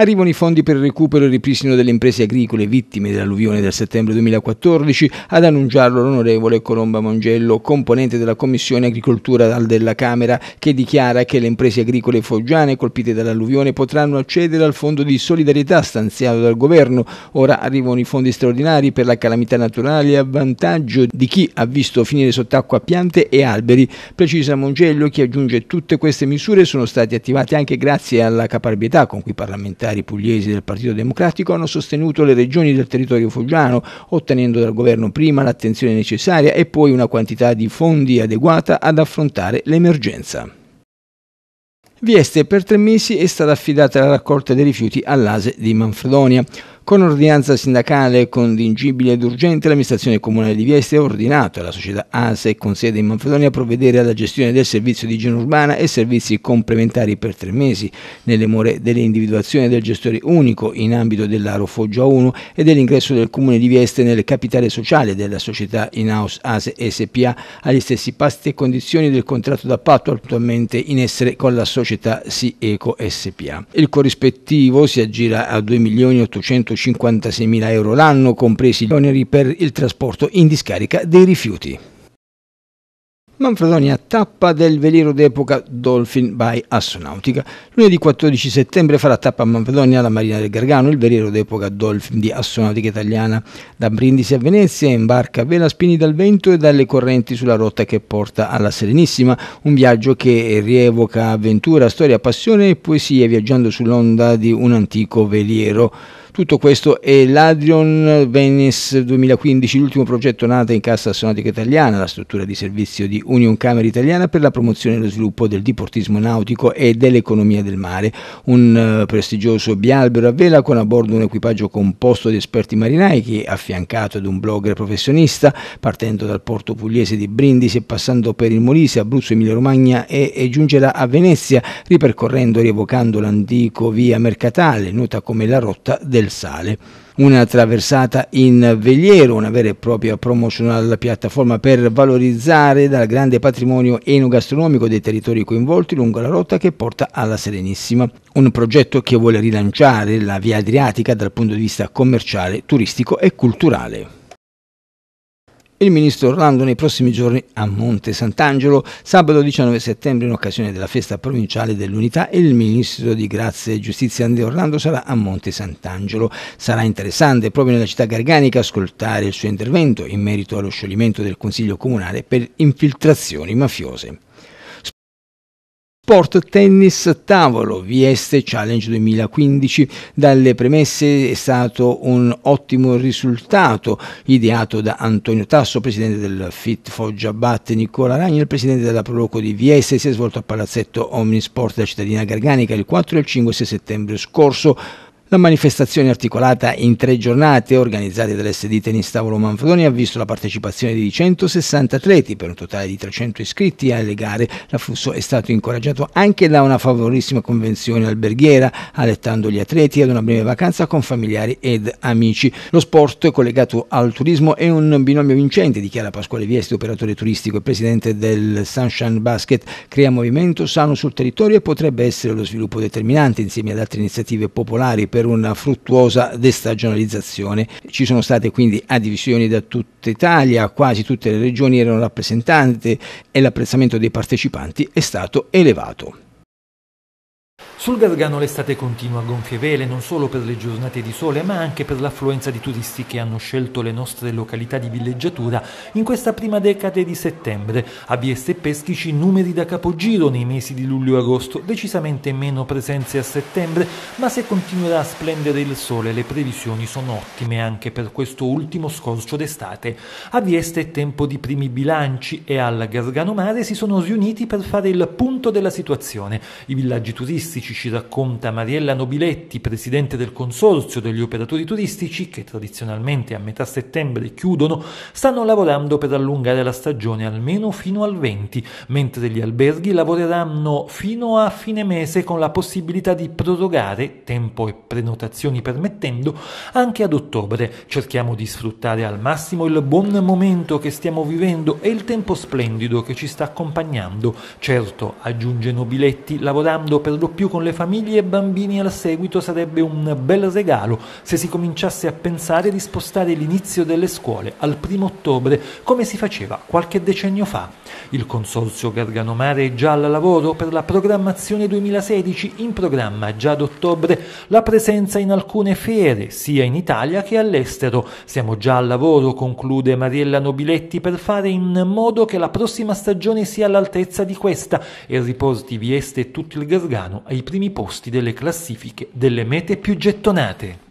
Arrivano i fondi per il recupero e il ripristino delle imprese agricole vittime dell'alluvione del settembre 2014, ad annunciarlo l'onorevole Colomba Mongello, componente della Commissione Agricoltura della Camera, che dichiara che le imprese agricole foggiane colpite dall'alluvione potranno accedere al fondo di solidarietà stanziato dal governo. Ora arrivano i fondi straordinari per la calamità naturale a vantaggio di chi ha visto finire sott'acqua piante e alberi. Precisa Mongello che aggiunge tutte queste misure sono state attivate anche grazie alla caparbietà con cui i parlamentari parlamentari pugliesi del Partito Democratico hanno sostenuto le regioni del territorio foggiano, ottenendo dal governo prima l'attenzione necessaria e poi una quantità di fondi adeguata ad affrontare l'emergenza. Vieste per tre mesi è stata affidata la raccolta dei rifiuti all'ASE di Manfredonia. Con ordinanza sindacale contingibile ed urgente, l'amministrazione comunale di Vieste ha ordinato alla società ASE con sede in Manfredonia a provvedere alla gestione del servizio di igiene urbana e servizi complementari per tre mesi, nelle more dell'individuazione del gestore unico in ambito dell'Aro Foggia 1 e dell'ingresso del comune di Vieste nel capitale sociale della società in-house ASE SPA agli stessi pasti e condizioni del contratto d'appalto attualmente in essere con la società SIECO SPA. Il corrispettivo si aggira a 2.800.000 156.000 euro l'anno, compresi gli oneri per il trasporto in discarica dei rifiuti. Manfredonia tappa del veliero d'epoca Dolphin by Astronautica. Lunedì 14 settembre farà tappa a Manfredonia alla Marina del Gargano il veliero d'epoca Dolphin di Astronautica Italiana. Da Brindisi a Venezia imbarca vela spini dal vento e dalle correnti sulla rotta che porta alla Serenissima, un viaggio che rievoca avventura, storia, passione e poesie viaggiando sull'onda di un antico veliero. Tutto questo è l'Adrion Venice 2015, l'ultimo progetto nato in Cassa Sonatica Italiana, la struttura di servizio di Union Camera Italiana per la promozione e lo sviluppo del diportismo nautico e dell'economia del mare. Un eh, prestigioso bialbero a vela con a bordo un equipaggio composto di esperti marinai che, affiancato ad un blogger professionista, partendo dal porto pugliese di Brindisi e passando per il Molise, Abruzzo, Emilia Romagna e, e giungerà a Venezia, ripercorrendo e rievocando l'antico via Mercatale, nota come la rotta del del sale. Una traversata in veliero, una vera e propria promozionale piattaforma per valorizzare dal grande patrimonio enogastronomico dei territori coinvolti lungo la rotta che porta alla Serenissima. Un progetto che vuole rilanciare la via adriatica dal punto di vista commerciale, turistico e culturale il ministro Orlando nei prossimi giorni a Monte Sant'Angelo. Sabato 19 settembre, in occasione della festa provinciale dell'unità, il ministro di Grazia e Giustizia Andrea Orlando sarà a Monte Sant'Angelo. Sarà interessante proprio nella città garganica ascoltare il suo intervento in merito allo scioglimento del Consiglio Comunale per infiltrazioni mafiose. Sport Tennis Tavolo VS Challenge 2015. Dalle premesse è stato un ottimo risultato ideato da Antonio Tasso, presidente del FIT Foggia Batte, Nicola Ragni, il presidente della Proloco di VS, si è svolto a palazzetto Omnisport della cittadina garganica il 4 e il 5 settembre scorso la manifestazione articolata in tre giornate organizzate dall'SD Tennis Tavolo Manfredoni ha visto la partecipazione di 160 atleti per un totale di 300 iscritti alle gare. L'afflusso è stato incoraggiato anche da una favorissima convenzione alberghiera, allettando gli atleti ad una breve vacanza con familiari ed amici. Lo sport collegato al turismo è un binomio vincente, dichiara Pasquale Viesti, operatore turistico e presidente del Sunshine Basket. Crea movimento sano sul territorio e potrebbe essere lo sviluppo determinante insieme ad altre iniziative popolari per per una fruttuosa destagionalizzazione. Ci sono state quindi adivisioni da tutta Italia, quasi tutte le regioni erano rappresentate e l'apprezzamento dei partecipanti è stato elevato. Sul Gargano l'estate continua a gonfie vele non solo per le giornate di sole ma anche per l'affluenza di turisti che hanno scelto le nostre località di villeggiatura in questa prima decade di settembre. A Vieste e Peschici numeri da capogiro nei mesi di luglio e agosto, decisamente meno presenze a settembre, ma se continuerà a splendere il sole le previsioni sono ottime anche per questo ultimo scorcio d'estate. A Vieste è tempo di primi bilanci e al Gargano Mare si sono riuniti per fare il punto punto della situazione. I villaggi turistici, ci racconta Mariella Nobiletti, presidente del Consorzio degli operatori turistici, che tradizionalmente a metà settembre chiudono, stanno lavorando per allungare la stagione almeno fino al 20, mentre gli alberghi lavoreranno fino a fine mese con la possibilità di prorogare, tempo e prenotazioni permettendo, anche ad ottobre. Cerchiamo di sfruttare al massimo il buon momento che stiamo vivendo e il tempo splendido che ci sta accompagnando. Certo, a aggiunge Nobiletti, lavorando per lo più con le famiglie e bambini al seguito sarebbe un bel regalo se si cominciasse a pensare di spostare l'inizio delle scuole al primo ottobre, come si faceva qualche decennio fa. Il Consorzio Garganomare è già al lavoro per la programmazione 2016, in programma già ad ottobre la presenza in alcune fiere, sia in Italia che all'estero. Siamo già al lavoro, conclude Mariella Nobiletti, per fare in modo che la prossima stagione sia all'altezza di questa e resi positivi Este e tutto il Gargano ai primi posti delle classifiche delle mete più gettonate.